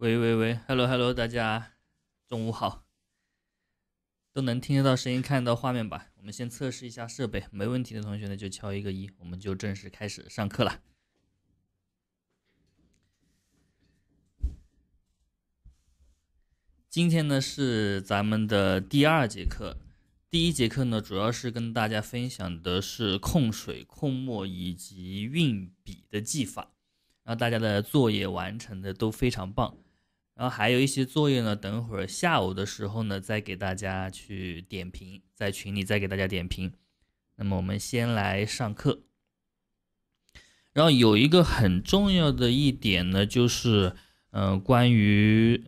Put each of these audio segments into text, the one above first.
喂喂喂，Hello Hello，大家中午好，都能听得到声音、看到画面吧？我们先测试一下设备，没问题的同学呢就敲一个一，我们就正式开始上课了。今天呢是咱们的第二节课，第一节课呢主要是跟大家分享的是控水、控墨以及运笔的技法，然后大家的作业完成的都非常棒。然后还有一些作业呢，等会儿下午的时候呢，再给大家去点评，在群里再给大家点评。那么我们先来上课。然后有一个很重要的一点呢，就是，嗯，关于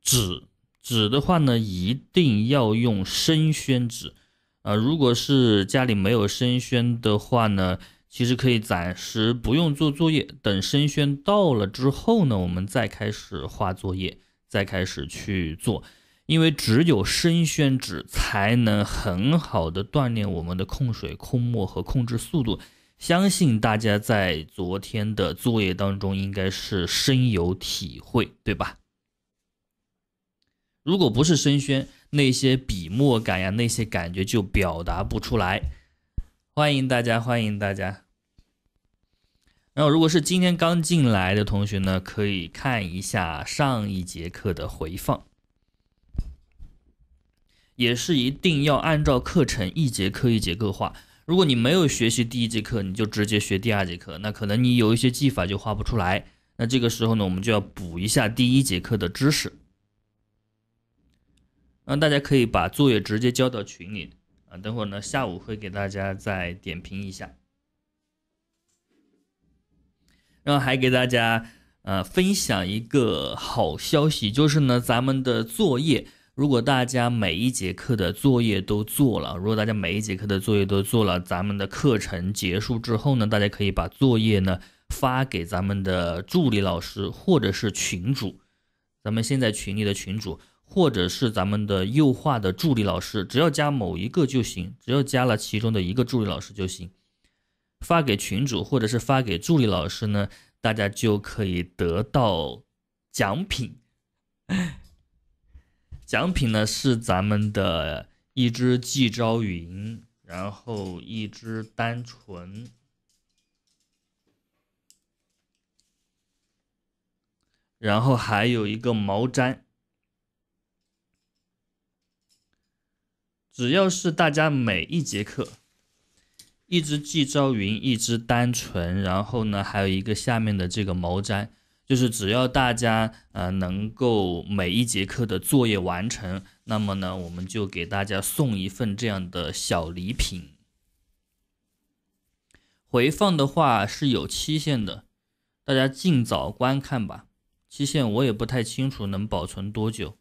纸，纸的话呢，一定要用生宣纸，啊，如果是家里没有生宣的话呢。其实可以暂时不用做作业，等生宣到了之后呢，我们再开始画作业，再开始去做。因为只有生宣纸才能很好的锻炼我们的控水、控墨和控制速度。相信大家在昨天的作业当中应该是深有体会，对吧？如果不是生宣，那些笔墨感呀，那些感觉就表达不出来。欢迎大家，欢迎大家。然后，如果是今天刚进来的同学呢，可以看一下上一节课的回放，也是一定要按照课程一节课一节课画。如果你没有学习第一节课，你就直接学第二节课，那可能你有一些技法就画不出来。那这个时候呢，我们就要补一下第一节课的知识。那大家可以把作业直接交到群里啊，等会儿呢，下午会给大家再点评一下。然后还给大家，呃，分享一个好消息，就是呢，咱们的作业，如果大家每一节课的作业都做了，如果大家每一节课的作业都做了，咱们的课程结束之后呢，大家可以把作业呢发给咱们的助理老师或者是群主，咱们现在群里的群主或者是咱们的优化的助理老师，只要加某一个就行，只要加了其中的一个助理老师就行。发给群主或者是发给助理老师呢，大家就可以得到奖品。奖品呢是咱们的一只季昭云，然后一只单纯，然后还有一个毛毡。只要是大家每一节课。一只季朝云，一只单纯，然后呢，还有一个下面的这个毛毡，就是只要大家呃能够每一节课的作业完成，那么呢，我们就给大家送一份这样的小礼品。回放的话是有期限的，大家尽早观看吧。期限我也不太清楚能保存多久。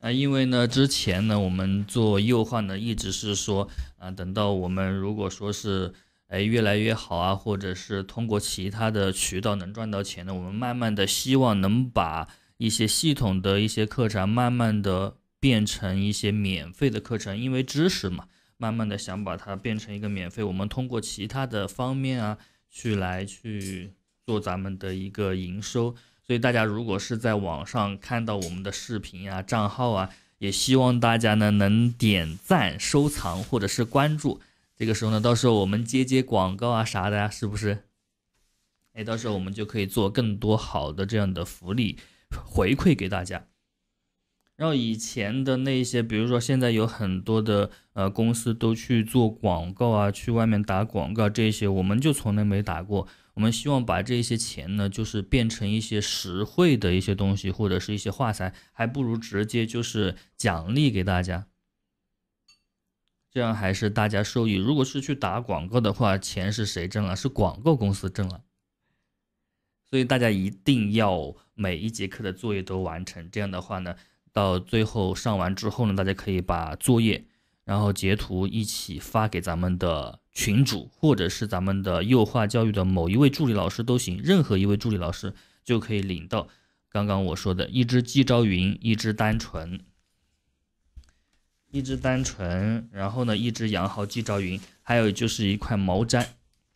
啊，因为呢，之前呢，我们做幼化呢，一直是说，啊，等到我们如果说是，哎，越来越好啊，或者是通过其他的渠道能赚到钱呢，我们慢慢的希望能把一些系统的一些课程，慢慢的变成一些免费的课程，因为知识嘛，慢慢的想把它变成一个免费，我们通过其他的方面啊，去来去做咱们的一个营收。所以大家如果是在网上看到我们的视频啊、账号啊，也希望大家呢能点赞、收藏或者是关注。这个时候呢，到时候我们接接广告啊啥的，呀、是不是？哎，到时候我们就可以做更多好的这样的福利回馈给大家。然后以前的那些，比如说现在有很多的呃公司都去做广告啊，去外面打广告这些，我们就从来没打过。我们希望把这些钱呢，就是变成一些实惠的一些东西，或者是一些画材，还不如直接就是奖励给大家，这样还是大家受益。如果是去打广告的话，钱是谁挣了？是广告公司挣了。所以大家一定要每一节课的作业都完成，这样的话呢，到最后上完之后呢，大家可以把作业然后截图一起发给咱们的。群主或者是咱们的幼化教育的某一位助理老师都行，任何一位助理老师就可以领到刚刚我说的一只鸡朝云，一只单纯，一只单纯，然后呢，一只羊毫鸡爪云，还有就是一块毛毡。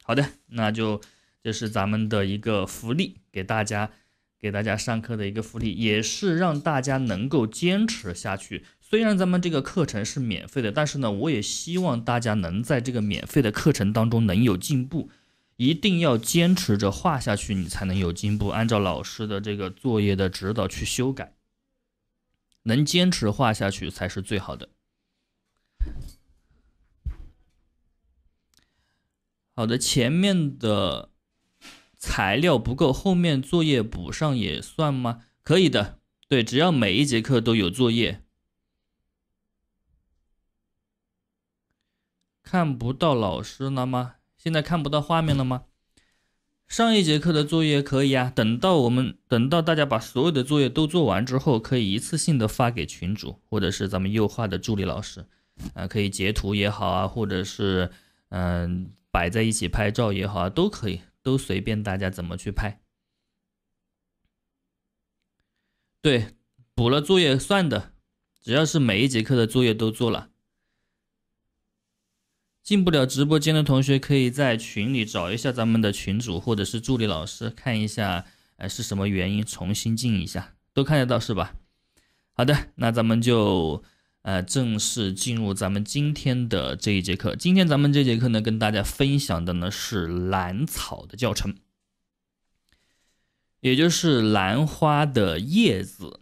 好的，那就这是咱们的一个福利，给大家给大家上课的一个福利，也是让大家能够坚持下去。虽然咱们这个课程是免费的，但是呢，我也希望大家能在这个免费的课程当中能有进步，一定要坚持着画下去，你才能有进步。按照老师的这个作业的指导去修改，能坚持画下去才是最好的。好的，前面的材料不够，后面作业补上也算吗？可以的，对，只要每一节课都有作业。看不到老师了吗？现在看不到画面了吗？上一节课的作业可以啊。等到我们等到大家把所有的作业都做完之后，可以一次性的发给群主或者是咱们优化的助理老师，啊，可以截图也好啊，或者是嗯摆在一起拍照也好啊，都可以，都随便大家怎么去拍。对，补了作业算的，只要是每一节课的作业都做了。进不了直播间的同学，可以在群里找一下咱们的群主或者是助理老师，看一下，呃，是什么原因，重新进一下，都看得到是吧？好的，那咱们就，呃，正式进入咱们今天的这一节课。今天咱们这节课呢，跟大家分享的呢是兰草的教程，也就是兰花的叶子。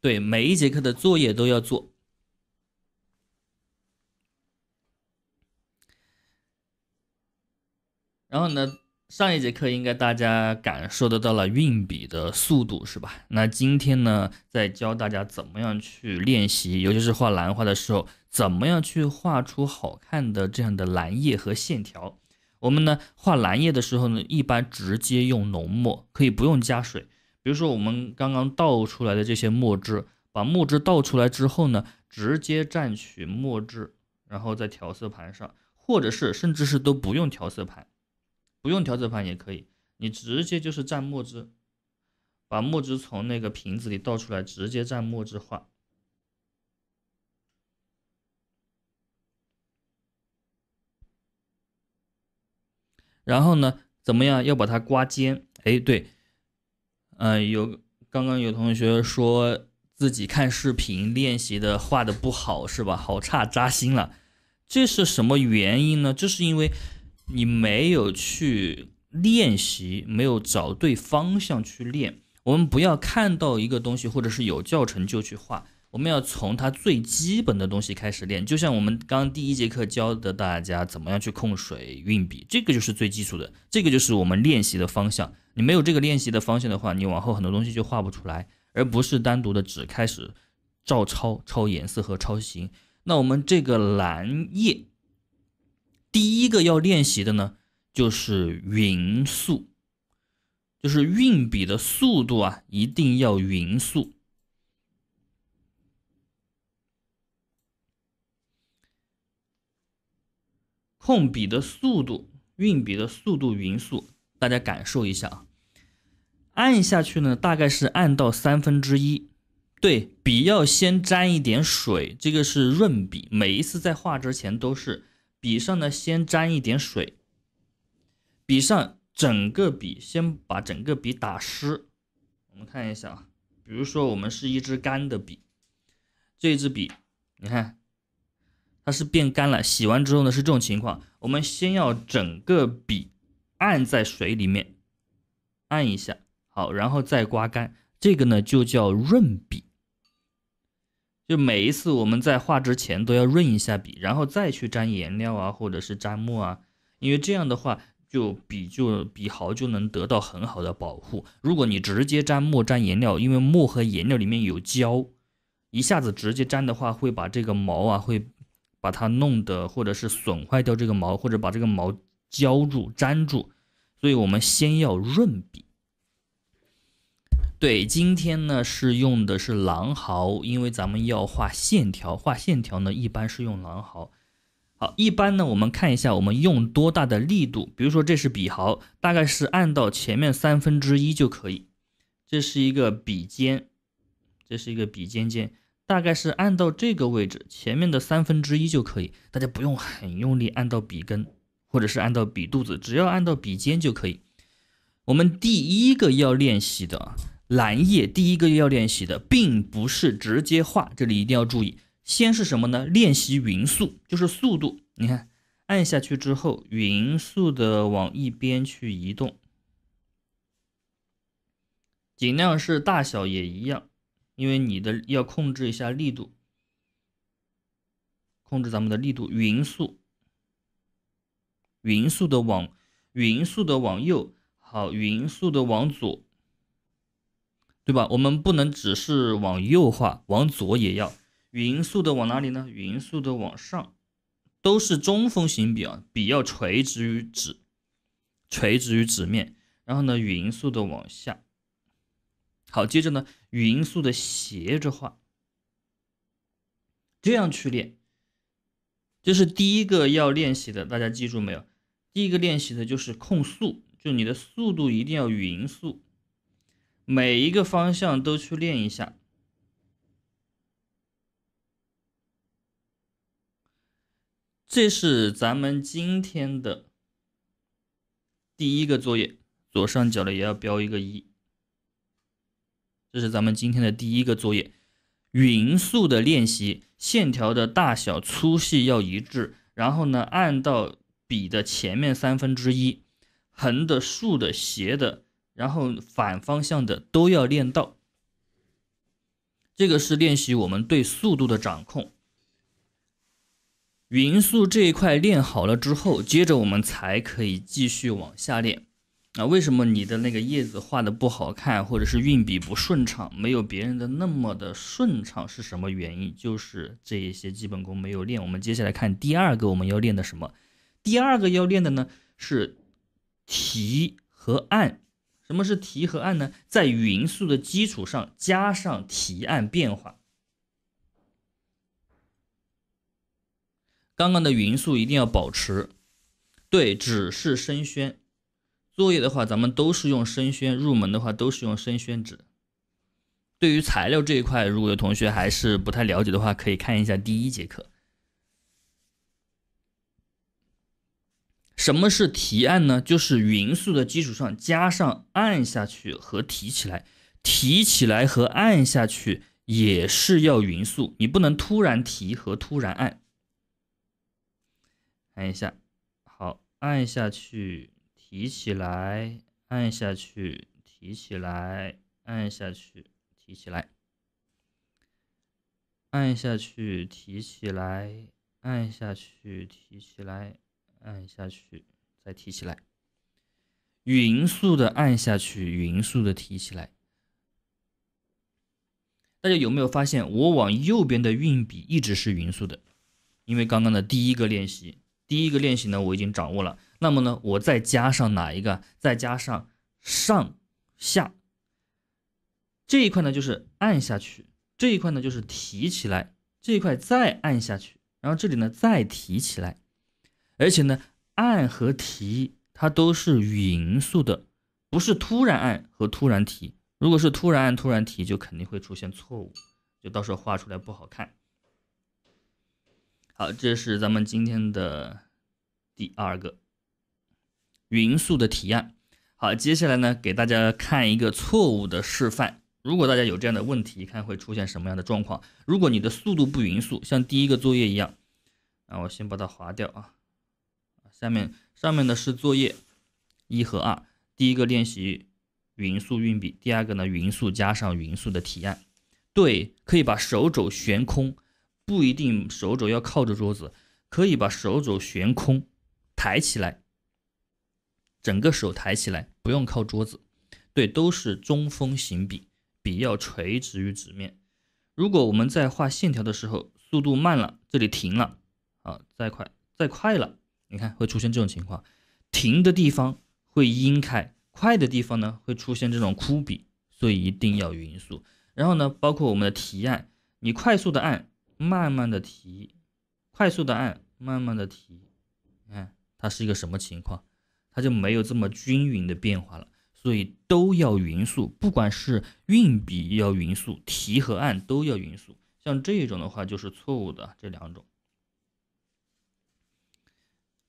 对，每一节课的作业都要做。然后呢，上一节课应该大家感受得到了运笔的速度是吧？那今天呢，再教大家怎么样去练习，尤其是画兰花的时候，怎么样去画出好看的这样的兰叶和线条。我们呢，画兰叶的时候呢，一般直接用浓墨，可以不用加水。比如说我们刚刚倒出来的这些墨汁，把墨汁倒出来之后呢，直接蘸取墨汁，然后在调色盘上，或者是甚至是都不用调色盘。不用调色盘也可以，你直接就是蘸墨汁，把墨汁从那个瓶子里倒出来，直接蘸墨汁画。然后呢，怎么样？要把它刮尖。哎，对，嗯，有刚刚有同学说自己看视频练习的画的不好，是吧？好差，扎心了。这是什么原因呢？这是因为。你没有去练习，没有找对方向去练。我们不要看到一个东西或者是有教程就去画，我们要从它最基本的东西开始练。就像我们刚第一节课教的大家怎么样去控水运笔，这个就是最基础的，这个就是我们练习的方向。你没有这个练习的方向的话，你往后很多东西就画不出来，而不是单独的只开始照抄抄颜色和抄形。那我们这个蓝叶。第一个要练习的呢，就是匀速，就是运笔的速度啊，一定要匀速。控笔的速度，运笔的速度匀速，大家感受一下啊。按下去呢，大概是按到三分之一。对，笔要先沾一点水，这个是润笔。每一次在画之前都是。笔上呢，先沾一点水，笔上整个笔，先把整个笔打湿。我们看一下啊，比如说我们是一支干的笔，这支笔，你看它是变干了。洗完之后呢，是这种情况。我们先要整个笔按在水里面，按一下，好，然后再刮干。这个呢，就叫润笔。就每一次我们在画之前都要润一下笔，然后再去沾颜料啊，或者是沾墨啊。因为这样的话，就笔就笔毫就能得到很好的保护。如果你直接沾墨、沾颜料，因为墨和颜料里面有胶，一下子直接沾的话，会把这个毛啊，会把它弄得或者是损坏掉这个毛，或者把这个毛胶住、粘住。所以我们先要润笔。对，今天呢是用的是狼毫，因为咱们要画线条，画线条呢一般是用狼毫。好，一般呢我们看一下我们用多大的力度，比如说这是笔毫，大概是按到前面三分之一就可以。这是一个笔尖，这是一个笔尖尖，大概是按到这个位置前面的三分之一就可以。大家不用很用力按到笔根，或者是按到笔肚子，只要按到笔尖就可以。我们第一个要练习的蓝叶第一个要练习的，并不是直接画，这里一定要注意，先是什么呢？练习匀速，就是速度。你看，按下去之后，匀速的往一边去移动，尽量是大小也一样，因为你的要控制一下力度，控制咱们的力度，匀速，匀速的往，匀速的往右，好，匀速的往左。对吧？我们不能只是往右画，往左也要匀速的往哪里呢？匀速的往上，都是中锋型笔啊，笔要垂直于纸，垂直于纸面，然后呢，匀速的往下。好，接着呢，匀速的斜着画，这样去练，这是第一个要练习的，大家记住没有？第一个练习的就是控速，就你的速度一定要匀速。每一个方向都去练一下。这是咱们今天的第一个作业，左上角的也要标一个一。这是咱们今天的第一个作业，匀速的练习，线条的大小粗细要一致，然后呢，按到笔的前面三分之一，横的、竖的、斜的。然后反方向的都要练到，这个是练习我们对速度的掌控。匀速这一块练好了之后，接着我们才可以继续往下练。那为什么你的那个叶子画的不好看，或者是运笔不顺畅，没有别人的那么的顺畅，是什么原因？就是这一些基本功没有练。我们接下来看第二个我们要练的什么？第二个要练的呢是提和按。什么是提和按呢？在匀速的基础上加上提按变化。刚刚的匀速一定要保持。对，只是生宣。作业的话，咱们都是用生宣。入门的话，都是用生宣纸。对于材料这一块，如果有同学还是不太了解的话，可以看一下第一节课。什么是提按呢？就是匀速的基础上加上按下去和提起来，提起来和按下去也是要匀速，你不能突然提和突然按。看一下，好，按下去，提起来，按下去，提起来，按下去，提起来，按下去，提起来，按下去，提起来。按下去，再提起来，匀速的按下去，匀速的提起来。大家有没有发现，我往右边的运笔一直是匀速的？因为刚刚的第一个练习，第一个练习呢，我已经掌握了。那么呢，我再加上哪一个？再加上上下这一块呢？就是按下去这一块呢？就是提起来这一块再按下去，然后这里呢再提起来。而且呢，按和提它都是匀速的，不是突然按和突然提。如果是突然按突然提，就肯定会出现错误，就到时候画出来不好看。好，这是咱们今天的第二个匀速的提案。好，接下来呢，给大家看一个错误的示范。如果大家有这样的问题，看会出现什么样的状况。如果你的速度不匀速，像第一个作业一样，那我先把它划掉啊。下面上面的是作业一和二，第一个练习匀速运笔，第二个呢匀速加上匀速的提按。对，可以把手肘悬空，不一定手肘要靠着桌子，可以把手肘悬空，抬起来，整个手抬起来，不用靠桌子。对，都是中锋行笔，笔要垂直于纸面。如果我们在画线条的时候速度慢了，这里停了，啊，再快再快了。你看会出现这种情况，停的地方会阴开，快的地方呢会出现这种枯笔，所以一定要匀速。然后呢，包括我们的提按，你快速的按，慢慢的提，快速的按，慢慢的提，你看它是一个什么情况？它就没有这么均匀的变化了，所以都要匀速，不管是运笔要匀速，提和按都要匀速。像这种的话就是错误的，这两种。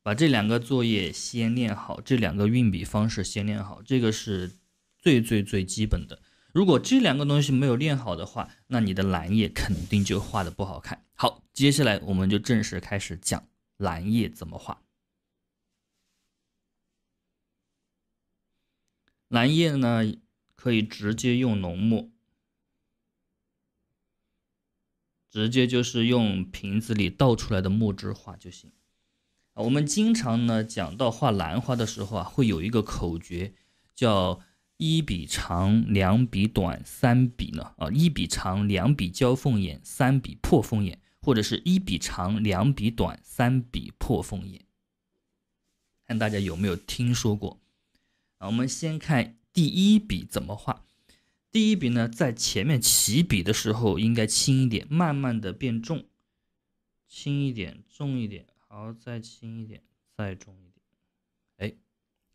把这两个作业先练好，这两个运笔方式先练好，这个是最最最基本的。如果这两个东西没有练好的话，那你的蓝叶肯定就画的不好看。好，接下来我们就正式开始讲蓝叶怎么画。蓝叶呢，可以直接用浓墨，直接就是用瓶子里倒出来的墨汁画就行。我们经常呢讲到画兰花的时候啊，会有一个口诀，叫一笔长，两笔短，三笔呢啊，一笔长，两笔交凤眼，三笔破凤眼，或者是一笔长，两笔短，三笔破凤眼。看大家有没有听说过？啊，我们先看第一笔怎么画。第一笔呢，在前面起笔的时候应该轻一点，慢慢的变重，轻一点，重一点。好，再轻一点，再重一点，哎，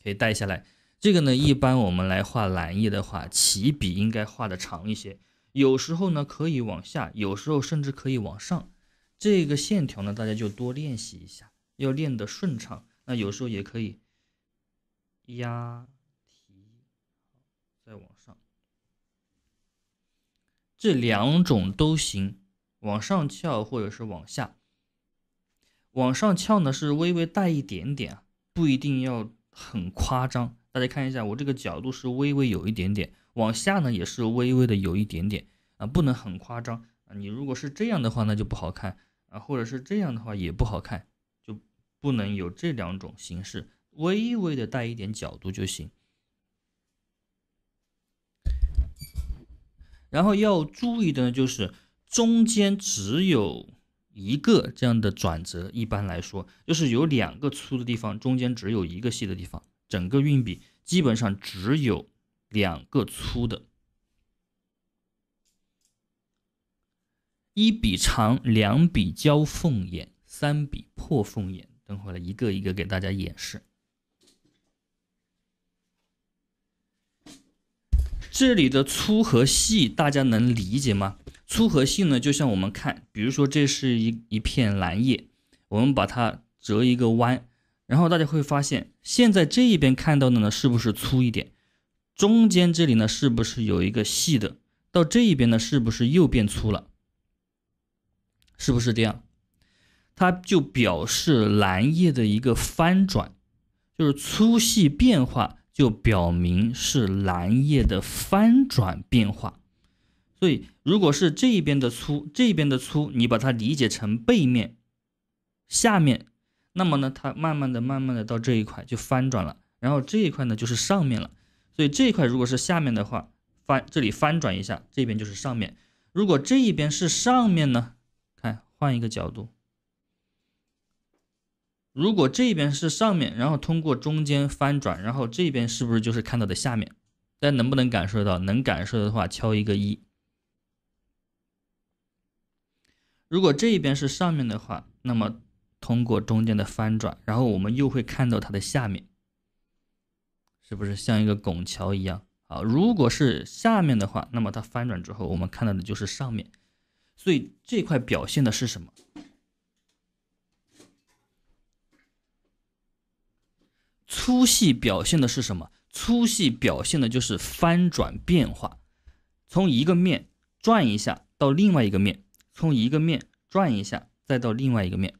可以带下来。这个呢，一般我们来画蓝叶的话，起笔应该画的长一些。有时候呢，可以往下，有时候甚至可以往上。这个线条呢，大家就多练习一下，要练得顺畅。那有时候也可以压提，再往上，这两种都行，往上翘或者是往下。往上翘呢是微微带一点点，不一定要很夸张。大家看一下，我这个角度是微微有一点点，往下呢也是微微的有一点点啊，不能很夸张。你如果是这样的话，那就不好看啊；或者是这样的话也不好看，就不能有这两种形式，微微的带一点角度就行。然后要注意的呢就是中间只有。一个这样的转折，一般来说就是有两个粗的地方，中间只有一个细的地方。整个运笔基本上只有两个粗的，一笔长，两笔交缝眼，三笔破缝眼。等会儿来一个一个给大家演示。这里的粗和细，大家能理解吗？粗和细呢，就像我们看，比如说这是一一片蓝叶，我们把它折一个弯，然后大家会发现，现在这一边看到的呢，是不是粗一点？中间这里呢，是不是有一个细的？到这一边呢，是不是又变粗了？是不是这样？它就表示蓝叶的一个翻转，就是粗细变化，就表明是蓝叶的翻转变化。所以，如果是这一边的粗，这边的粗，你把它理解成背面、下面，那么呢，它慢慢的、慢慢的到这一块就翻转了，然后这一块呢就是上面了。所以这一块如果是下面的话，翻这里翻转一下，这边就是上面。如果这一边是上面呢，看换一个角度，如果这边是上面，然后通过中间翻转，然后这边是不是就是看到的下面？大家能不能感受到？能感受的话敲一个一。如果这一边是上面的话，那么通过中间的翻转，然后我们又会看到它的下面，是不是像一个拱桥一样？啊，如果是下面的话，那么它翻转之后，我们看到的就是上面。所以这块表现的是什么？粗细表现的是什么？粗细表现的就是翻转变化，从一个面转一下到另外一个面。从一个面转一下，再到另外一个面。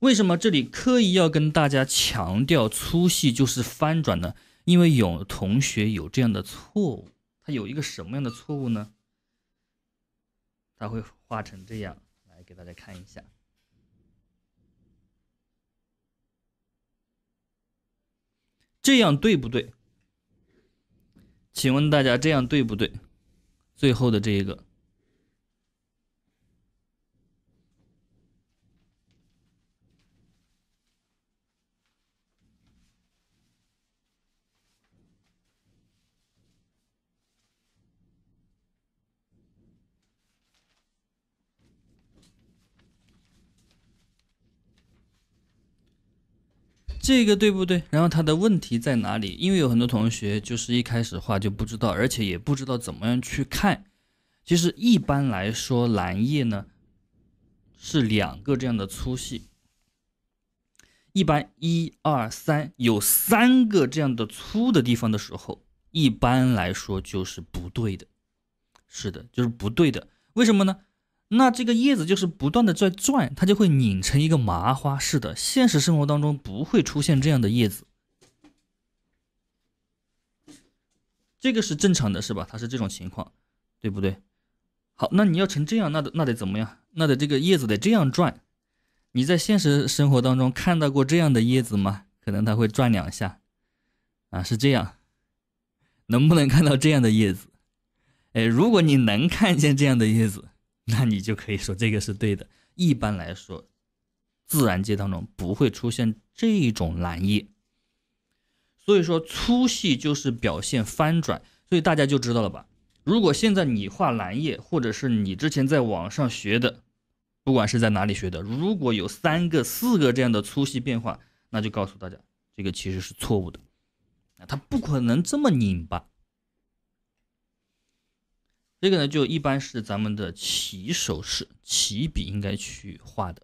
为什么这里刻意要跟大家强调粗细就是翻转呢？因为有同学有这样的错误，他有一个什么样的错误呢？他会画成这样，来给大家看一下，这样对不对？请问大家这样对不对？最后的这一个。这个对不对？然后他的问题在哪里？因为有很多同学就是一开始画就不知道，而且也不知道怎么样去看。其实一般来说，蓝叶呢是两个这样的粗细。一般一二三有三个这样的粗的地方的时候，一般来说就是不对的。是的，就是不对的。为什么呢？那这个叶子就是不断的在转，它就会拧成一个麻花似的。现实生活当中不会出现这样的叶子，这个是正常的是吧？它是这种情况，对不对？好，那你要成这样，那得那得怎么样？那得这个叶子得这样转。你在现实生活当中看到过这样的叶子吗？可能它会转两下，啊，是这样。能不能看到这样的叶子？哎，如果你能看见这样的叶子。那你就可以说这个是对的。一般来说，自然界当中不会出现这种蓝叶，所以说粗细就是表现翻转，所以大家就知道了吧？如果现在你画蓝叶，或者是你之前在网上学的，不管是在哪里学的，如果有三个、四个这样的粗细变化，那就告诉大家，这个其实是错误的，啊，它不可能这么拧巴。这个呢，就一般是咱们的起手式起笔应该去画的，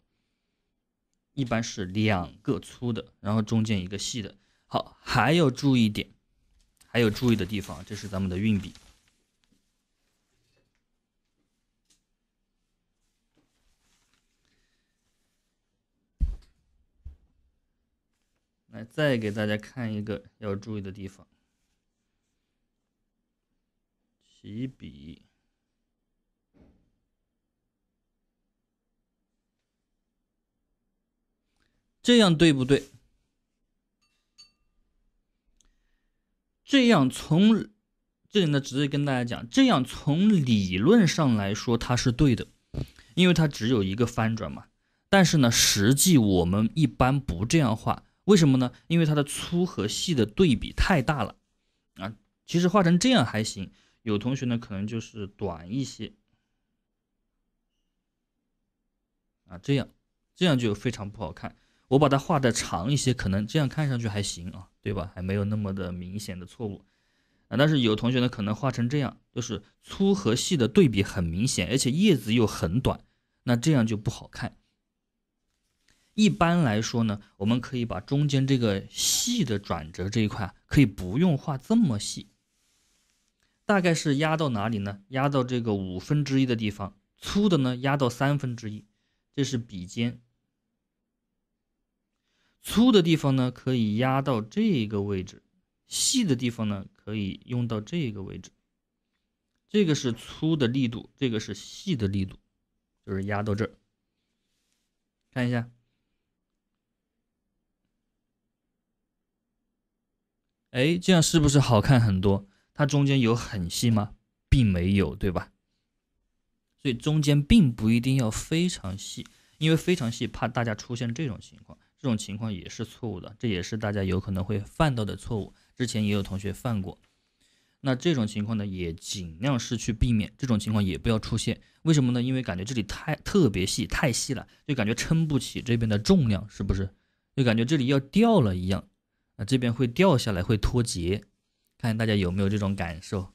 一般是两个粗的，然后中间一个细的。好，还有注意点，还有注意的地方，这是咱们的运笔。来，再给大家看一个要注意的地方。一笔，这样对不对？这样从这里呢，直接跟大家讲，这样从理论上来说它是对的，因为它只有一个翻转嘛。但是呢，实际我们一般不这样画，为什么呢？因为它的粗和细的对比太大了啊。其实画成这样还行。有同学呢，可能就是短一些啊，这样，这样就非常不好看。我把它画的长一些，可能这样看上去还行啊，对吧？还没有那么的明显的错误啊。但是有同学呢，可能画成这样，就是粗和细的对比很明显，而且叶子又很短，那这样就不好看。一般来说呢，我们可以把中间这个细的转折这一块，可以不用画这么细。大概是压到哪里呢？压到这个五分之一的地方，粗的呢压到三分之一，这是笔尖。粗的地方呢可以压到这个位置，细的地方呢可以用到这个位置。这个是粗的力度，这个是细的力度，就是压到这儿。看一下，哎，这样是不是好看很多？它中间有很细吗？并没有，对吧？所以中间并不一定要非常细，因为非常细怕大家出现这种情况，这种情况也是错误的，这也是大家有可能会犯到的错误。之前也有同学犯过，那这种情况呢，也尽量是去避免这种情况，也不要出现。为什么呢？因为感觉这里太特别细，太细了，就感觉撑不起这边的重量，是不是？就感觉这里要掉了一样，啊，这边会掉下来，会脱节。看大家有没有这种感受，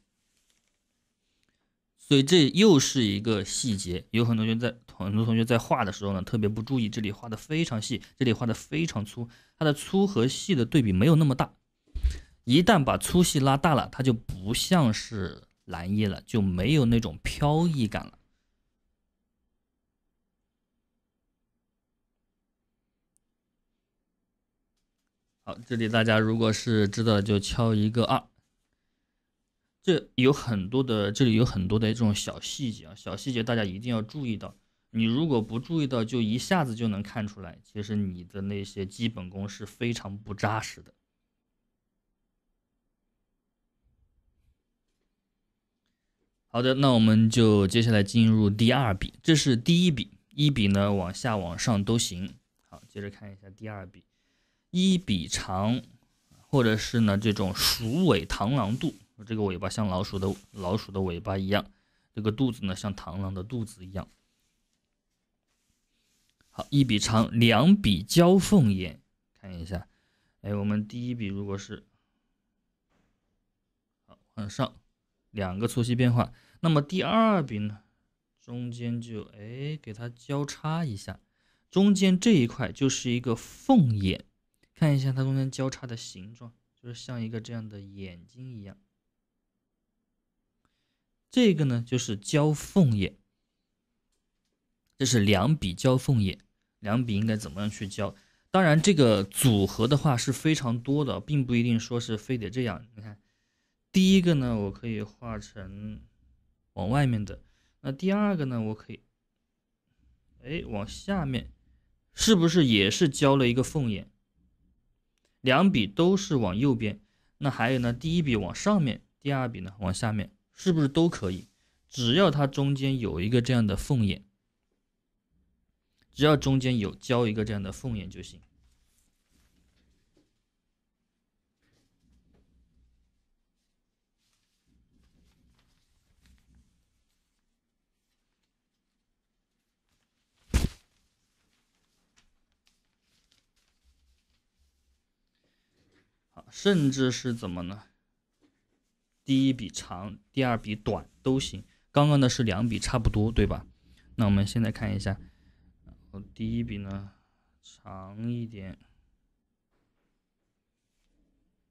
所以这又是一个细节。有很多同学在很多同学在画的时候呢，特别不注意，这里画的非常细，这里画的非常粗，它的粗和细的对比没有那么大。一旦把粗细拉大了，它就不像是兰叶了，就没有那种飘逸感了。好，这里大家如果是知道的，就敲一个二。这有很多的，这里有很多的这种小细节啊，小细节大家一定要注意到。你如果不注意到，就一下子就能看出来，其实你的那些基本功是非常不扎实的。好的，那我们就接下来进入第二笔，这是第一笔，一笔呢往下往上都行。好，接着看一下第二笔，一笔长，或者是呢这种鼠尾螳螂肚。这个尾巴像老鼠的老鼠的尾巴一样，这个肚子呢像螳螂的肚子一样。好，一笔长，两笔交缝眼，看一下，哎，我们第一笔如果是，好往上，两个粗细变化，那么第二笔呢，中间就哎给它交叉一下，中间这一块就是一个凤眼，看一下它中间交叉的形状，就是像一个这样的眼睛一样。这个呢就是交缝眼，这是两笔交缝眼，两笔应该怎么样去交？当然，这个组合的话是非常多的，并不一定说是非得这样。你看，第一个呢，我可以画成往外面的；那第二个呢，我可以，哎，往下面，是不是也是交了一个缝眼？两笔都是往右边。那还有呢，第一笔往上面，第二笔呢往下面。是不是都可以？只要它中间有一个这样的缝眼，只要中间有交一个这样的缝眼就行。甚至是怎么呢？第一笔长，第二笔短都行。刚刚呢是两笔差不多，对吧？那我们现在看一下，第一笔呢长一点。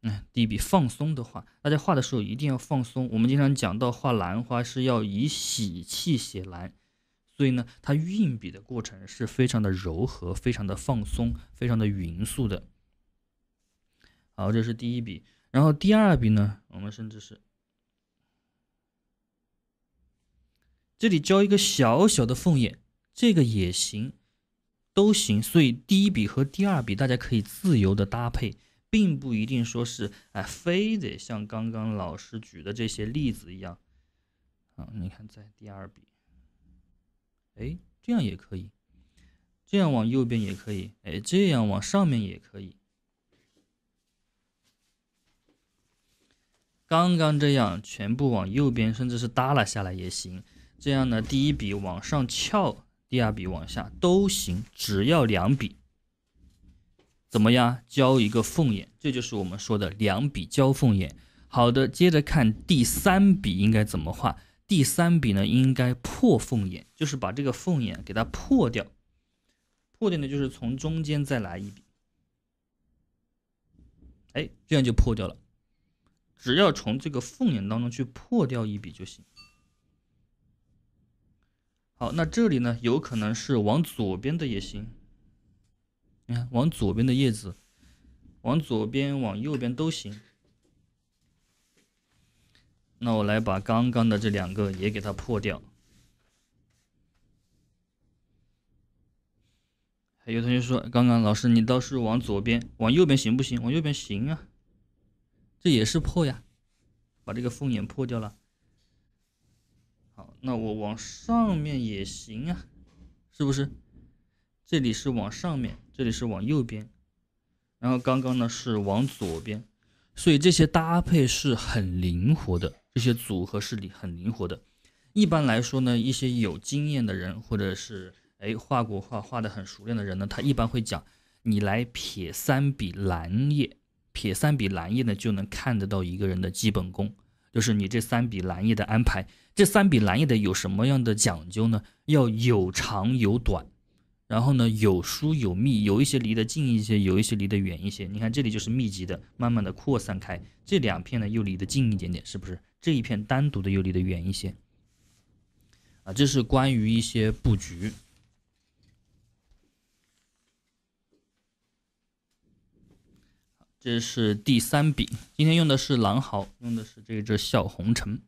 嗯，第一笔放松的话，大家画的时候一定要放松。我们经常讲到画兰花是要以喜气写兰，所以呢，它运笔的过程是非常的柔和、非常的放松、非常的匀速的。好，这是第一笔。然后第二笔呢，我们甚至是这里交一个小小的凤眼，这个也行，都行。所以第一笔和第二笔大家可以自由的搭配，并不一定说是哎，非得像刚刚老师举的这些例子一样。啊，你看在第二笔，哎，这样也可以，这样往右边也可以，哎，这样往上面也可以。刚刚这样，全部往右边，甚至是耷拉下来也行。这样呢，第一笔往上翘，第二笔往下都行，只要两笔。怎么样？交一个凤眼，这就是我们说的两笔交凤眼。好的，接着看第三笔应该怎么画。第三笔呢，应该破凤眼，就是把这个凤眼给它破掉。破掉呢，就是从中间再来一笔。哎，这样就破掉了。只要从这个缝眼当中去破掉一笔就行。好，那这里呢，有可能是往左边的也行。你看，往左边的叶子，往左边、往右边都行。那我来把刚刚的这两个也给它破掉。还有同学说，刚刚老师，你倒是往左边、往右边行不行？往右边行啊。这也是破呀，把这个凤眼破掉了。好，那我往上面也行啊，是不是？这里是往上面，这里是往右边，然后刚刚呢是往左边，所以这些搭配是很灵活的，这些组合是很灵活的。一般来说呢，一些有经验的人，或者是哎画过画画的很熟练的人呢，他一般会讲，你来撇三笔蓝叶。撇三笔蓝叶呢，就能看得到一个人的基本功，就是你这三笔蓝叶的安排。这三笔蓝叶的有什么样的讲究呢？要有长有短，然后呢有疏有密，有一些离得近一些，有一些离得远一些。你看这里就是密集的，慢慢的扩散开。这两片呢又离得近一点点，是不是？这一片单独的又离得远一些。啊，这是关于一些布局。这是第三笔，今天用的是狼毫，用的是这只小红橙。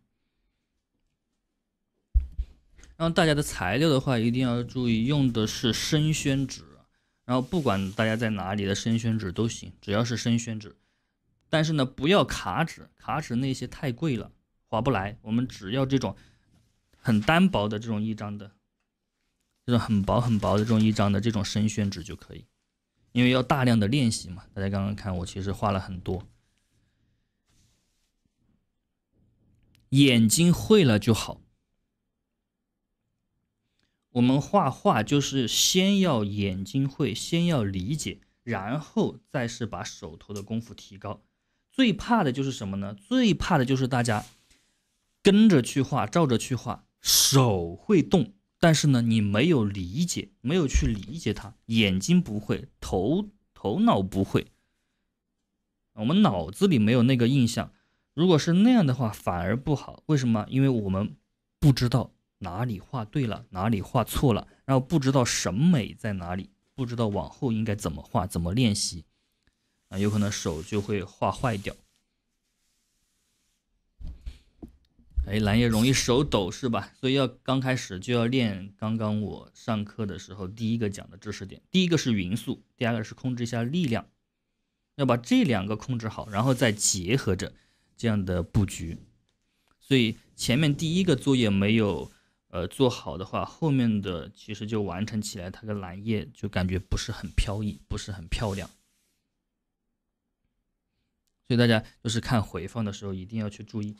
然后大家的材料的话，一定要注意用的是生宣纸，然后不管大家在哪里的生宣纸都行，只要是生宣纸。但是呢，不要卡纸，卡纸那些太贵了，划不来。我们只要这种很单薄的这种一张的，这种很薄很薄的这种一张的这种生宣纸就可以。因为要大量的练习嘛，大家刚刚看我其实画了很多。眼睛会了就好。我们画画就是先要眼睛会，先要理解，然后再是把手头的功夫提高。最怕的就是什么呢？最怕的就是大家跟着去画，照着去画，手会动。但是呢，你没有理解，没有去理解它，眼睛不会，头头脑不会，我们脑子里没有那个印象。如果是那样的话，反而不好。为什么？因为我们不知道哪里画对了，哪里画错了，然后不知道审美在哪里，不知道往后应该怎么画，怎么练习啊，有可能手就会画坏掉。哎，蓝叶容易手抖是吧？所以要刚开始就要练。刚刚我上课的时候，第一个讲的知识点，第一个是匀速，第二个是控制一下力量，要把这两个控制好，然后再结合着这样的布局。所以前面第一个作业没有呃做好的话，后面的其实就完成起来，它的蓝叶就感觉不是很飘逸，不是很漂亮。所以大家就是看回放的时候一定要去注意。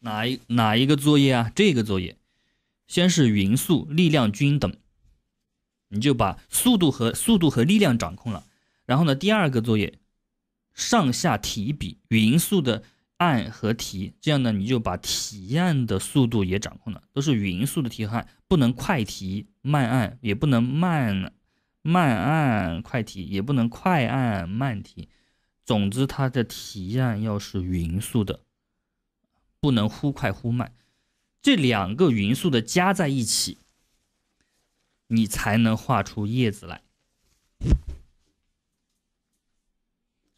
哪一哪一个作业啊？这个作业，先是匀速，力量均等，你就把速度和速度和力量掌控了。然后呢，第二个作业，上下提笔，匀速的按和提，这样呢，你就把提按的速度也掌控了，都是匀速的提和按，不能快提慢按，也不能慢慢按快提，也不能快按慢提，总之，它的提按要是匀速的。不能忽快忽慢，这两个匀速的加在一起，你才能画出叶子来。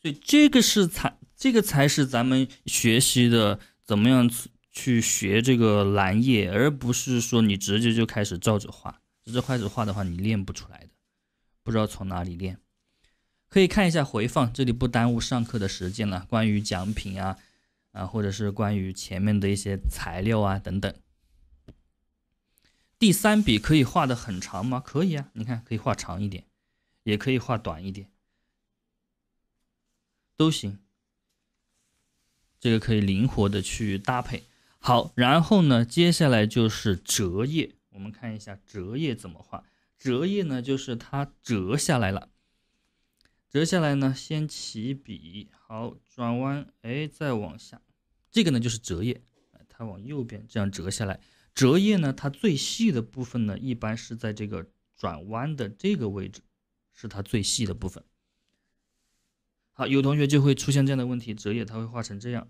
所以这个是才，这个才是咱们学习的怎么样去学这个蓝叶，而不是说你直接就开始照着画，直接开始画的话，你练不出来的，不知道从哪里练。可以看一下回放，这里不耽误上课的时间了。关于奖品啊。啊，或者是关于前面的一些材料啊等等。第三笔可以画的很长吗？可以啊，你看可以画长一点，也可以画短一点，都行。这个可以灵活的去搭配。好，然后呢，接下来就是折页，我们看一下折页怎么画。折页呢，就是它折下来了。折下来呢，先起笔，好转弯，哎，再往下，这个呢就是折页，它往右边这样折下来。折页呢，它最细的部分呢，一般是在这个转弯的这个位置，是它最细的部分。好，有同学就会出现这样的问题，折页它会画成这样，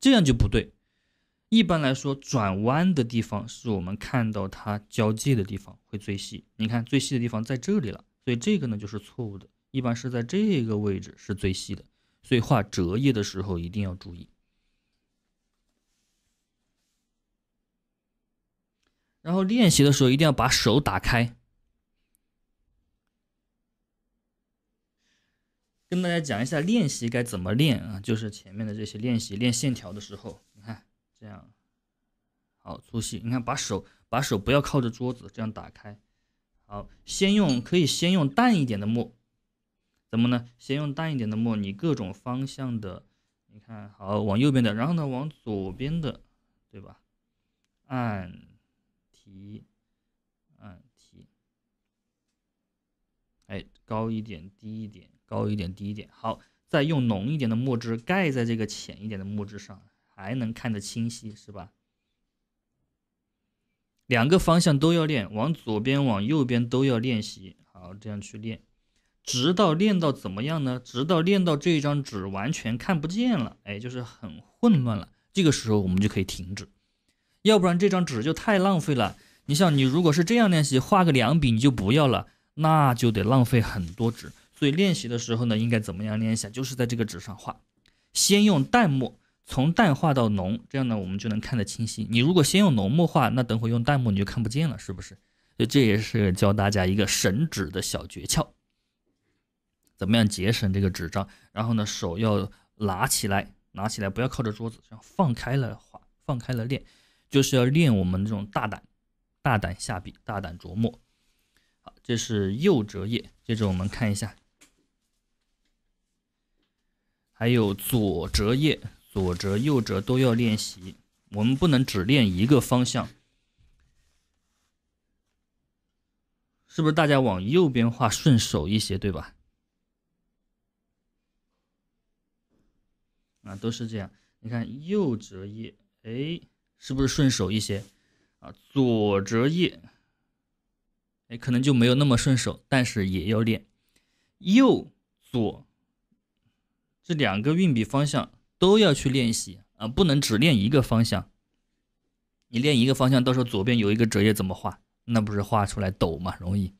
这样就不对。一般来说，转弯的地方是我们看到它交界的地方会最细，你看最细的地方在这里了。所以这个呢就是错误的，一般是在这个位置是最细的，所以画折页的时候一定要注意。然后练习的时候一定要把手打开。跟大家讲一下练习该怎么练啊，就是前面的这些练习练线条的时候，你看这样，好粗细，你看把手把手不要靠着桌子，这样打开。好，先用可以先用淡一点的墨，怎么呢？先用淡一点的墨，你各种方向的，你看好往右边的，然后呢往左边的，对吧？按提按提，哎，高一点，低一点，高一点，低一点。好，再用浓一点的墨汁盖在这个浅一点的墨汁上，还能看得清晰，是吧？两个方向都要练，往左边往右边都要练习，好，这样去练，直到练到怎么样呢？直到练到这一张纸完全看不见了，哎，就是很混乱了。这个时候我们就可以停止，要不然这张纸就太浪费了。你像你如果是这样练习，画个两笔你就不要了，那就得浪费很多纸。所以练习的时候呢，应该怎么样练习？就是在这个纸上画，先用淡墨。从淡化到浓，这样呢，我们就能看得清晰。你如果先用浓墨画，那等会用淡墨你就看不见了，是不是？所以这也是教大家一个省纸的小诀窍，怎么样节省这个纸张？然后呢，手要拿起来，拿起来，不要靠着桌子，这样放开了画，放开了练，就是要练我们这种大胆、大胆下笔、大胆着墨。好，这是右折页，接着我们看一下，还有左折页，左折右折都要练习，我们不能只练一个方向，是不是？大家往右边画顺手一些，对吧？啊，都是这样。你看右折页，哎，是不是顺手一些？啊，左折页，哎，可能就没有那么顺手，但是也要练。右左这两个运笔方向。都要去练习啊，不能只练一个方向。你练一个方向，到时候左边有一个折页怎么画，那不是画出来抖嘛，容易。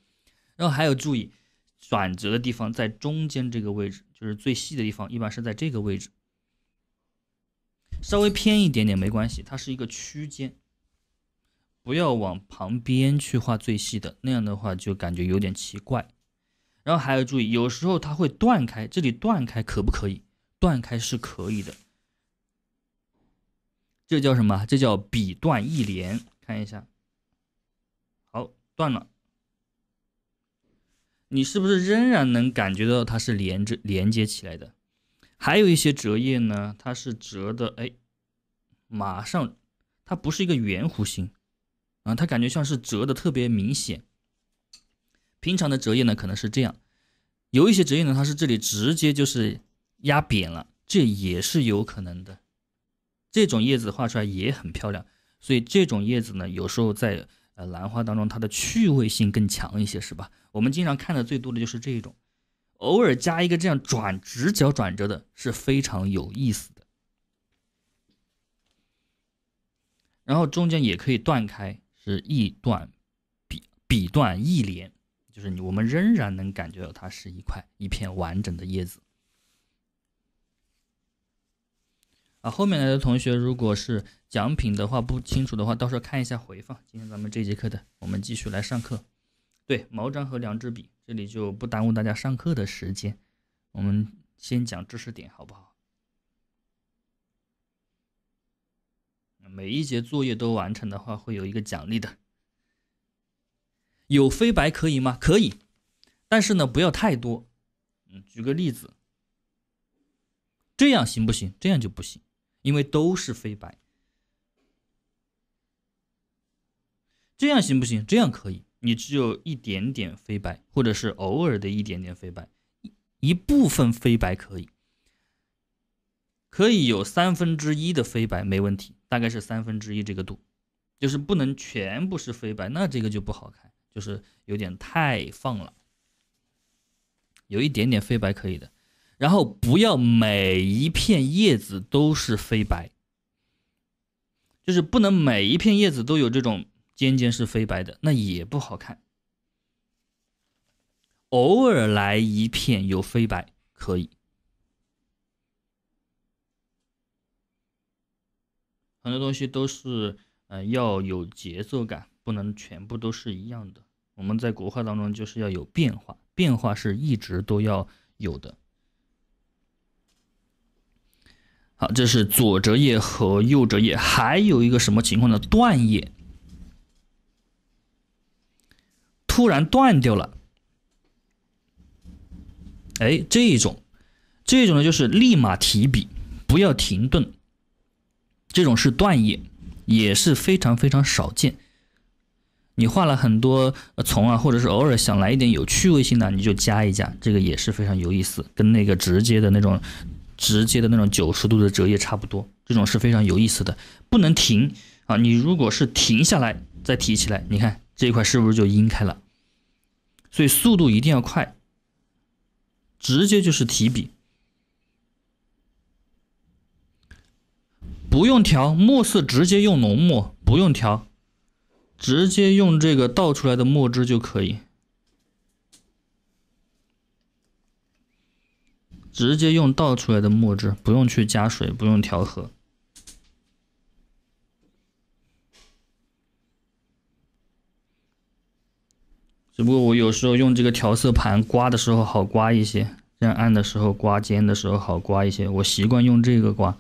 然后还有注意转折的地方在中间这个位置，就是最细的地方，一般是在这个位置，稍微偏一点点没关系，它是一个区间，不要往旁边去画最细的，那样的话就感觉有点奇怪。然后还要注意，有时候它会断开，这里断开可不可以？断开是可以的，这叫什么？这叫笔断意连。看一下，好，断了，你是不是仍然能感觉到它是连着、连接起来的？还有一些折页呢，它是折的，哎，马上它不是一个圆弧形啊，它感觉像是折的特别明显。平常的折页呢，可能是这样，有一些折页呢，它是这里直接就是。压扁了，这也是有可能的。这种叶子画出来也很漂亮，所以这种叶子呢，有时候在呃兰花当中，它的趣味性更强一些，是吧？我们经常看的最多的就是这一种，偶尔加一个这样转直角转折的，是非常有意思的。然后中间也可以断开，是一断笔笔断一连，就是你我们仍然能感觉到它是一块一片完整的叶子。啊，后面来的同学，如果是奖品的话不清楚的话，到时候看一下回放。今天咱们这节课的，我们继续来上课。对，毛毡和两支笔，这里就不耽误大家上课的时间，我们先讲知识点，好不好？每一节作业都完成的话，会有一个奖励的。有飞白可以吗？可以，但是呢，不要太多。嗯，举个例子，这样行不行？这样就不行。因为都是飞白，这样行不行？这样可以，你只有一点点飞白，或者是偶尔的一点点飞白，一一部分飞白可以，可以有三分之一的飞白没问题，大概是三分之一这个度，就是不能全部是飞白，那这个就不好看，就是有点太放了，有一点点飞白可以的。然后不要每一片叶子都是飞白，就是不能每一片叶子都有这种尖尖是飞白的，那也不好看。偶尔来一片有飞白可以。很多东西都是，呃，要有节奏感，不能全部都是一样的。我们在国画当中就是要有变化，变化是一直都要有的。好，这是左折页和右折页，还有一个什么情况呢？断页，突然断掉了。哎，这一种，这一种呢，就是立马提笔，不要停顿。这种是断页，也是非常非常少见。你画了很多从啊，或者是偶尔想来一点有趣味性的，你就加一加，这个也是非常有意思，跟那个直接的那种。直接的那种九十度的折页差不多，这种是非常有意思的，不能停啊！你如果是停下来再提起来，你看这一块是不是就阴开了？所以速度一定要快，直接就是提笔，不用调墨色，直接用浓墨，不用调，直接用这个倒出来的墨汁就可以。直接用倒出来的墨汁，不用去加水，不用调和。只不过我有时候用这个调色盘刮的时候好刮一些，这样按的时候、刮尖的时候好刮一些。我习惯用这个刮，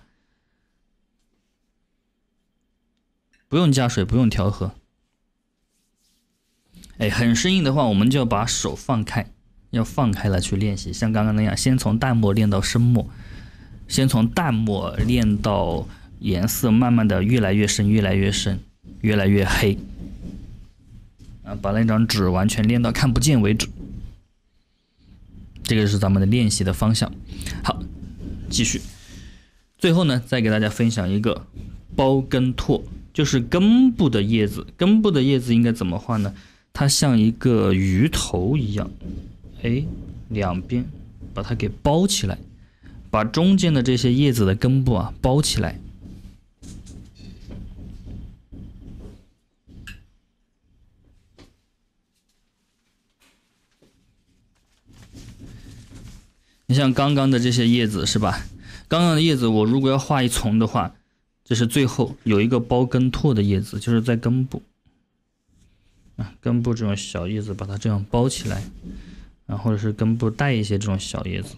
不用加水，不用调和。哎，很生硬的话，我们就要把手放开。要放开了去练习，像刚刚那样，先从淡墨练到深墨，先从淡墨练到颜色，慢慢的越来越深，越来越深，越来越黑。嗯，把那张纸完全练到看不见为止。这个是咱们的练习的方向。好，继续。最后呢，再给大家分享一个包根拓，就是根部的叶子。根部的叶子应该怎么画呢？它像一个鱼头一样。哎，两边把它给包起来，把中间的这些叶子的根部啊包起来。你像刚刚的这些叶子是吧？刚刚的叶子，我如果要画一丛的话，这是最后有一个包根拓的叶子，就是在根部啊，根部这种小叶子把它这样包起来。然后是根部带一些这种小叶子，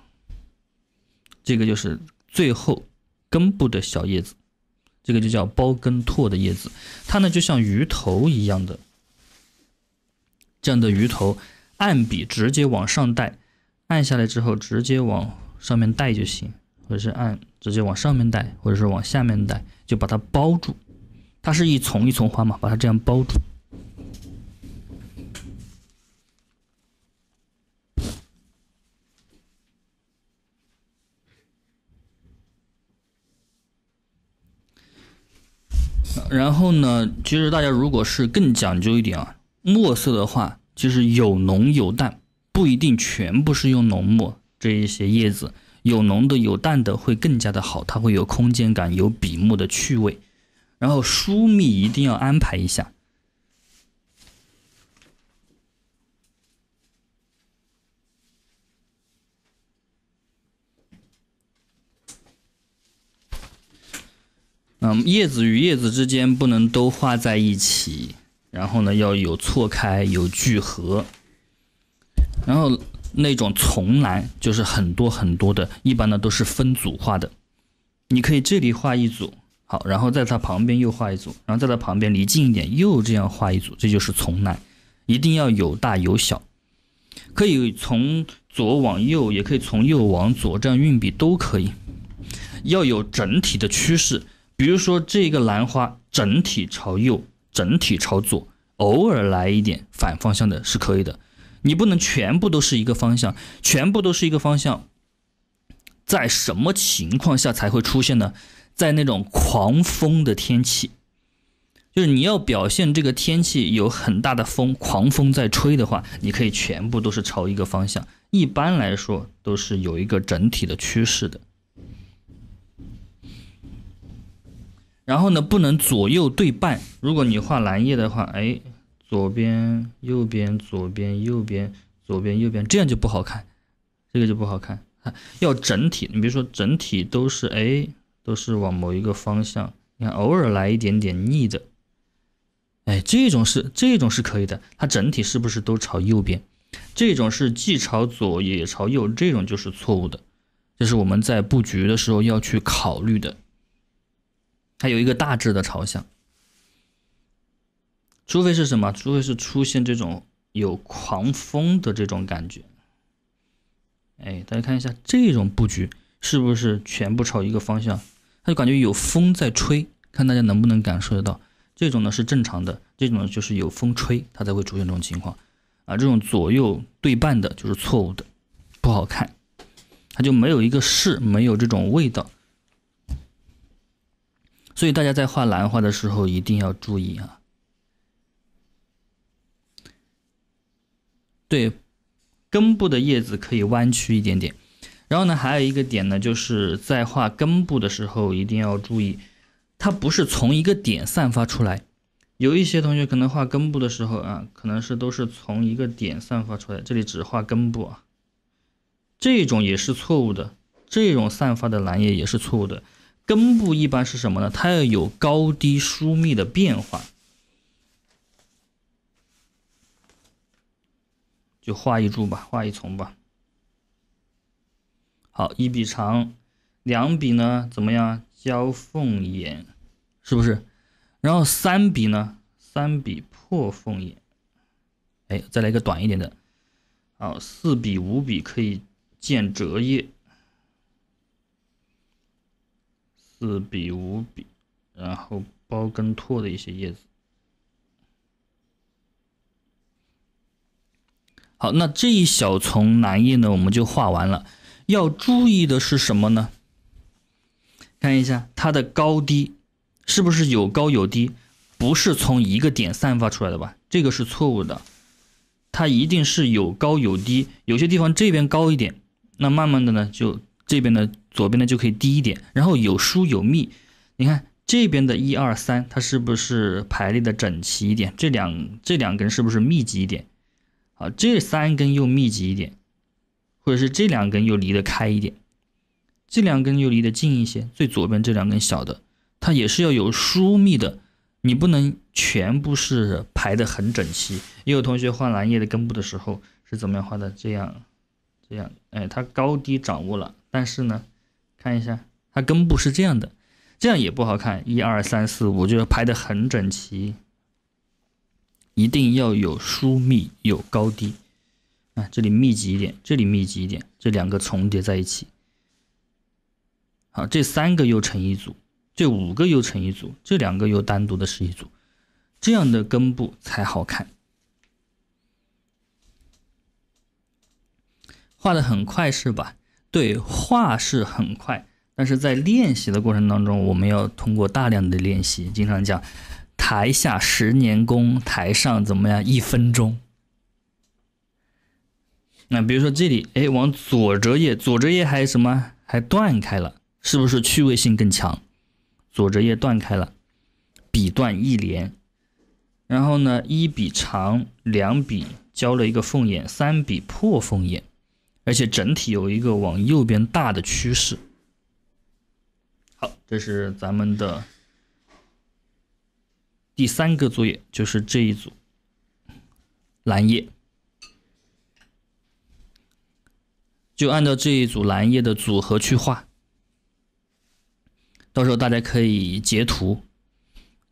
这个就是最后根部的小叶子，这个就叫包根拓的叶子，它呢就像鱼头一样的，这样的鱼头按笔直接往上带，按下来之后直接往上面带就行，或者是按直接往上面带，或者是往下面带，就把它包住，它是一丛一丛花嘛，把它这样包住。然后呢，其实大家如果是更讲究一点啊，墨色的话，就是有浓有淡，不一定全部是用浓墨。这一些叶子有浓的有淡的，会更加的好，它会有空间感，有笔墨的趣味。然后疏密一定要安排一下。嗯，叶子与叶子之间不能都画在一起，然后呢要有错开，有聚合。然后那种丛兰就是很多很多的，一般呢都是分组画的。你可以这里画一组，好，然后在它旁边又画一组，然后在它旁边离近一点又这样画一组，这就是丛兰，一定要有大有小，可以从左往右，也可以从右往左这样运笔都可以，要有整体的趋势。比如说，这个兰花整体朝右，整体朝左，偶尔来一点反方向的是可以的。你不能全部都是一个方向，全部都是一个方向，在什么情况下才会出现呢？在那种狂风的天气，就是你要表现这个天气有很大的风，狂风在吹的话，你可以全部都是朝一个方向。一般来说，都是有一个整体的趋势的。然后呢，不能左右对半。如果你画蓝叶的话，哎，左边、右边、左边、右边、左边、右边，这样就不好看，这个就不好看。要整体，你比如说整体都是哎，都是往某一个方向。你看，偶尔来一点点逆的，哎，这种是这种是可以的。它整体是不是都朝右边？这种是既朝左也朝右，这种就是错误的，这是我们在布局的时候要去考虑的。它有一个大致的朝向，除非是什么？除非是出现这种有狂风的这种感觉。哎，大家看一下这种布局是不是全部朝一个方向？它就感觉有风在吹，看大家能不能感受得到？这种呢是正常的，这种呢就是有风吹它才会出现这种情况啊。这种左右对半的就是错误的，不好看，它就没有一个势，没有这种味道。所以大家在画兰花的时候一定要注意啊，对，根部的叶子可以弯曲一点点。然后呢，还有一个点呢，就是在画根部的时候一定要注意，它不是从一个点散发出来。有一些同学可能画根部的时候啊，可能是都是从一个点散发出来。这里只画根部啊，这种也是错误的，这种散发的蓝叶也是错误的。根部一般是什么呢？它要有高低疏密的变化，就画一株吧，画一丛吧。好，一笔长，两笔呢怎么样？交缝眼，是不是？然后三笔呢？三笔破缝眼。哎，再来一个短一点的。好，四笔五笔可以见折叶。四比五比，然后包根拓的一些叶子。好，那这一小丛兰叶呢，我们就画完了。要注意的是什么呢？看一下它的高低是不是有高有低，不是从一个点散发出来的吧？这个是错误的，它一定是有高有低，有些地方这边高一点，那慢慢的呢就。这边呢，左边呢就可以低一点，然后有疏有密。你看这边的一二三，它是不是排列的整齐一点？这两这两根是不是密集一点？好，这三根又密集一点，或者是这两根又离得开一点，这两根又离得近一些。最左边这两根小的，它也是要有疏密的，你不能全部是排的很整齐。也有同学画兰叶的根部的时候是怎么样画的？这样这样，哎，它高低掌握了。但是呢，看一下它根部是这样的，这样也不好看。一二三四五，就是排的很整齐，一定要有疏密，有高低。啊，这里密集一点，这里密集一点，这两个重叠在一起。好，这三个又成一组，这五个又成一组，这两个又单独的是一组，这样的根部才好看。画的很快是吧？对话是很快，但是在练习的过程当中，我们要通过大量的练习。经常讲，台下十年功，台上怎么样？一分钟。那比如说这里，哎，往左折页，左折页还有什么？还断开了，是不是趣味性更强？左折页断开了，笔断意连。然后呢，一笔长，两笔交了一个凤眼，三笔破凤眼。而且整体有一个往右边大的趋势。好，这是咱们的第三个作业，就是这一组蓝叶。就按照这一组蓝叶的组合去画，到时候大家可以截图、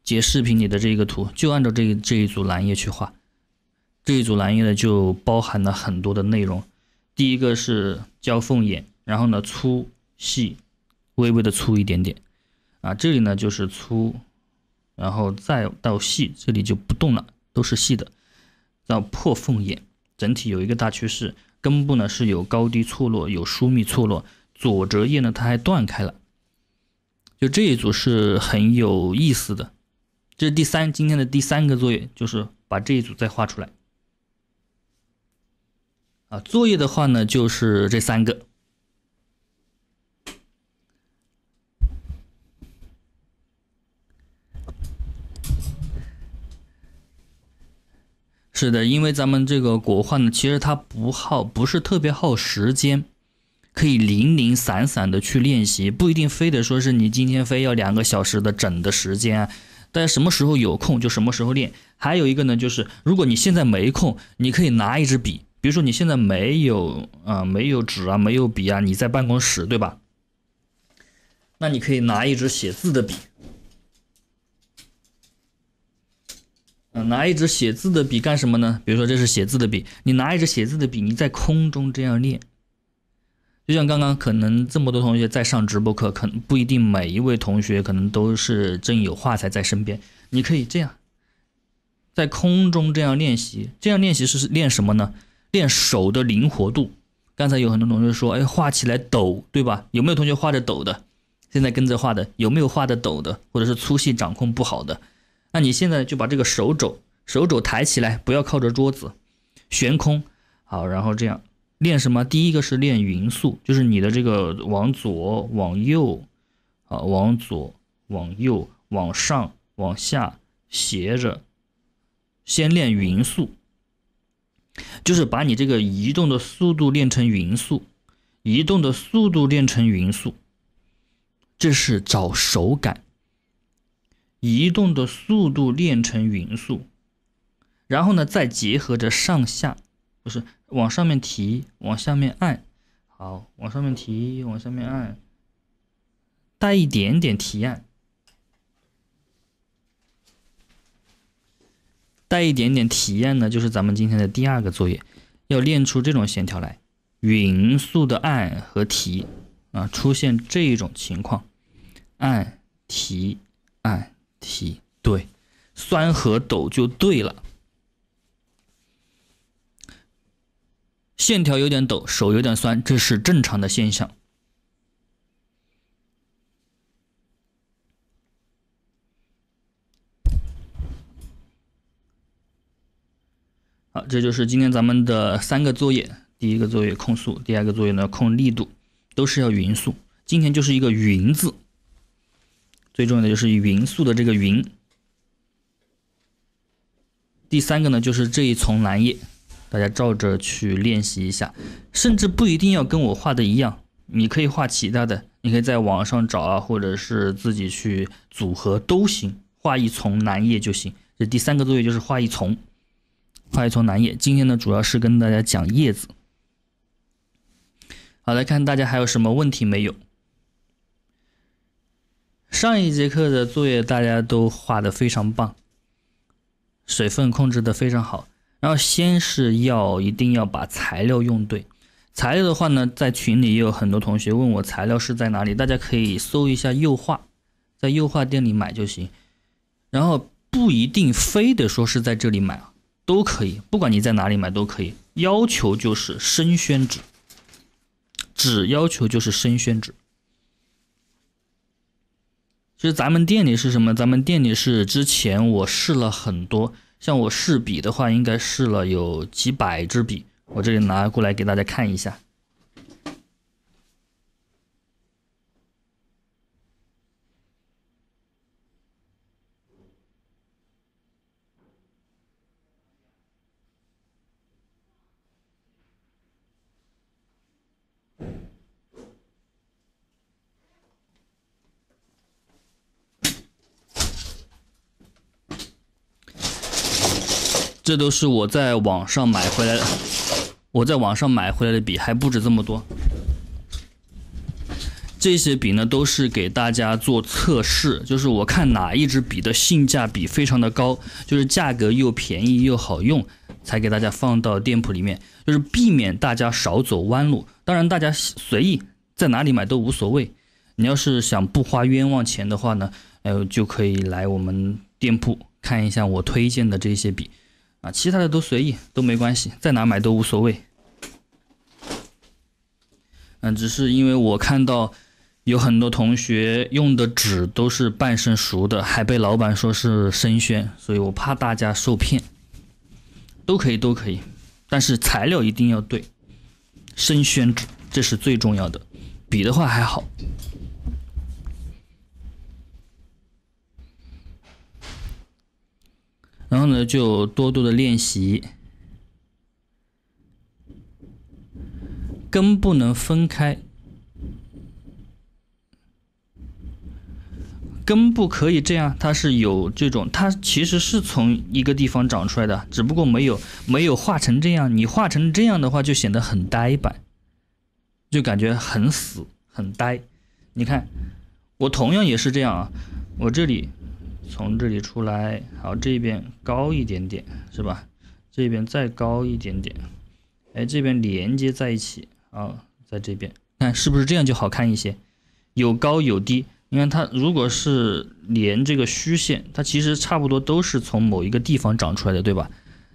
截视频里的这个图，就按照这这一组蓝叶去画。这一组蓝叶呢，就包含了很多的内容。第一个是交缝眼，然后呢粗细微微的粗一点点啊，这里呢就是粗，然后再到细，这里就不动了，都是细的。到破缝眼，整体有一个大趋势，根部呢是有高低错落，有疏密错落，左折叶呢它还断开了，就这一组是很有意思的。这是第三今天的第三个作业，就是把这一组再画出来。作业的话呢，就是这三个。是的，因为咱们这个国画呢，其实它不耗，不是特别耗时间，可以零零散散的去练习，不一定非得说是你今天非要两个小时的整的时间啊。大家什么时候有空就什么时候练。还有一个呢，就是如果你现在没空，你可以拿一支笔。比如说你现在没有啊，没有纸啊，没有笔啊，你在办公室对吧？那你可以拿一支写字的笔，嗯，拿一支写字的笔干什么呢？比如说这是写字的笔，你拿一支写字的笔，你在空中这样练，就像刚刚可能这么多同学在上直播课，可能不一定每一位同学可能都是正有画材在身边，你可以这样在空中这样练习，这样练习是练什么呢？练手的灵活度，刚才有很多同学说，哎，画起来抖，对吧？有没有同学画的抖的？现在跟着画的，有没有画的抖的，或者是粗细掌控不好的？那你现在就把这个手肘，手肘抬起来，不要靠着桌子，悬空。好，然后这样练什么？第一个是练匀速，就是你的这个往左、往右，啊，往左、往右、往上、往下，斜着，先练匀速。就是把你这个移动的速度练成匀速，移动的速度练成匀速，这是找手感。移动的速度练成匀速，然后呢，再结合着上下，不是往上面提，往下面按，好，往上面提，往下面按，带一点点提按。带一点点体验呢，就是咱们今天的第二个作业，要练出这种线条来，匀速的按和提啊，出现这一种情况，按提按提，对，酸和抖就对了，线条有点抖，手有点酸，这是正常的现象。这就是今天咱们的三个作业。第一个作业控速，第二个作业呢控力度，都是要匀速。今天就是一个“匀”字，最重要的就是匀速的这个“匀”。第三个呢就是这一丛蓝叶，大家照着去练习一下，甚至不一定要跟我画的一样，你可以画其他的，你可以在网上找啊，或者是自己去组合都行，画一丛蓝叶就行。这第三个作业就是画一丛。画一丛兰叶，今天呢主要是跟大家讲叶子。好，来看大家还有什么问题没有？上一节课的作业大家都画的非常棒，水分控制的非常好。然后先是要一定要把材料用对。材料的话呢，在群里也有很多同学问我材料是在哪里，大家可以搜一下“右画”，在右画店里买就行。然后不一定非得说是在这里买啊。都可以，不管你在哪里买都可以。要求就是生宣纸，纸要求就是生宣纸。其实咱们店里是什么？咱们店里是之前我试了很多，像我试笔的话，应该试了有几百支笔。我这里拿过来给大家看一下。这都是我在网上买回来的，我在网上买回来的笔还不止这么多。这些笔呢，都是给大家做测试，就是我看哪一支笔的性价比非常的高，就是价格又便宜又好用，才给大家放到店铺里面，就是避免大家少走弯路。当然，大家随意在哪里买都无所谓，你要是想不花冤枉钱的话呢，哎，就可以来我们店铺看一下我推荐的这些笔。啊，其他的都随意都没关系，在哪买都无所谓。嗯，只是因为我看到有很多同学用的纸都是半生熟的，还被老板说是生宣，所以我怕大家受骗。都可以，都可以，但是材料一定要对，生宣纸这是最重要的。笔的话还好。然后呢，就多多的练习，根不能分开，根部可以这样，它是有这种，它其实是从一个地方长出来的，只不过没有没有画成这样，你画成这样的话就显得很呆板，就感觉很死很呆。你看，我同样也是这样啊，我这里。从这里出来，好，这边高一点点，是吧？这边再高一点点，哎，这边连接在一起啊，在这边，看是不是这样就好看一些？有高有低，你看它如果是连这个虚线，它其实差不多都是从某一个地方长出来的，对吧？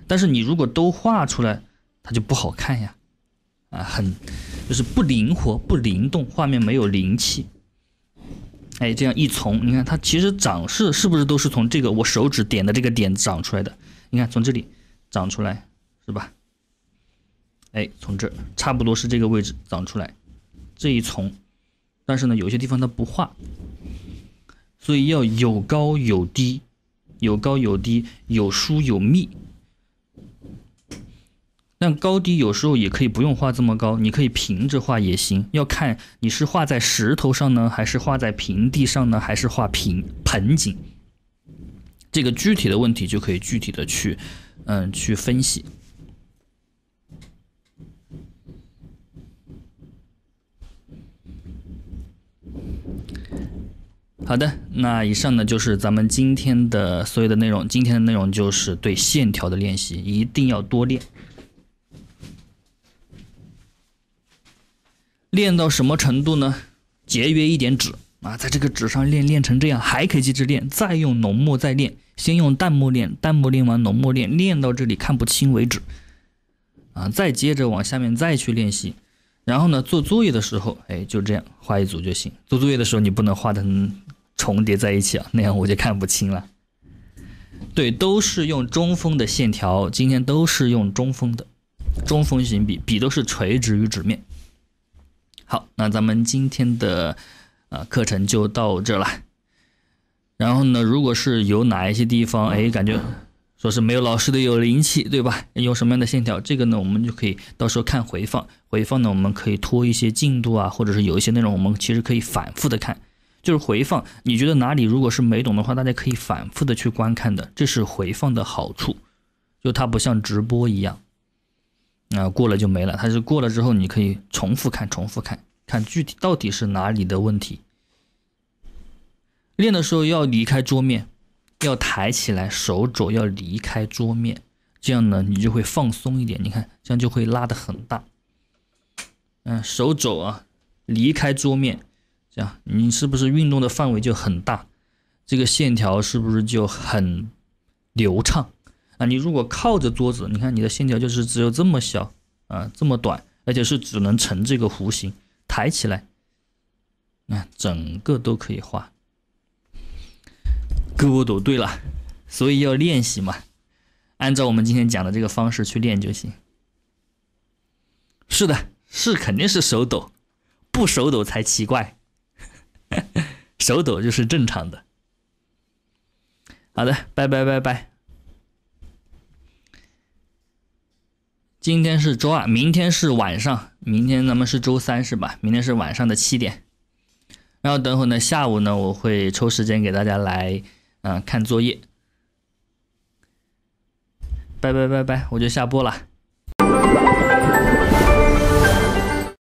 但是你如果都画出来，它就不好看呀，啊，很就是不灵活、不灵动，画面没有灵气。哎，这样一丛，你看它其实长势是不是都是从这个我手指点的这个点长出来的？你看从这里长出来是吧？哎，从这差不多是这个位置长出来这一丛，但是呢，有些地方它不画，所以要有高有低，有高有低，有疏有密。但高低有时候也可以不用画这么高，你可以平着画也行。要看你是画在石头上呢，还是画在平地上呢，还是画平盆景，这个具体的问题就可以具体的去，嗯，去分析。好的，那以上呢就是咱们今天的所有的内容。今天的内容就是对线条的练习，一定要多练。练到什么程度呢？节约一点纸啊，在这个纸上练，练成这样还可以继续练，再用浓墨再练，先用淡墨练，淡墨练完浓墨练，练到这里看不清为止，啊，再接着往下面再去练习。然后呢，做作业的时候，哎，就这样画一组就行。做作业的时候你不能画的重叠在一起啊，那样我就看不清了。对，都是用中锋的线条，今天都是用中锋的中锋型笔，笔都是垂直于纸面。好，那咱们今天的，呃，课程就到这了。然后呢，如果是有哪一些地方，哎，感觉说是没有老师的有灵气，对吧？用什么样的线条，这个呢，我们就可以到时候看回放。回放呢，我们可以拖一些进度啊，或者是有一些内容，我们其实可以反复的看。就是回放，你觉得哪里如果是没懂的话，大家可以反复的去观看的，这是回放的好处。就它不像直播一样。啊，过了就没了，它是过了之后，你可以重复看，重复看看具体到底是哪里的问题。练的时候要离开桌面，要抬起来，手肘要离开桌面，这样呢，你就会放松一点。你看，这样就会拉的很大。嗯，手肘啊，离开桌面，这样你是不是运动的范围就很大？这个线条是不是就很流畅？啊，你如果靠着桌子，你看你的线条就是只有这么小啊，这么短，而且是只能成这个弧形抬起来，啊，整个都可以画。胳膊抖对了，所以要练习嘛，按照我们今天讲的这个方式去练就行。是的，是肯定是手抖，不手抖才奇怪，手抖就是正常的。好的，拜拜拜拜。今天是周二，明天是晚上，明天咱们是周三，是吧？明天是晚上的七点，然后等会呢，下午呢，我会抽时间给大家来，嗯，看作业。拜拜拜拜，我就下播了。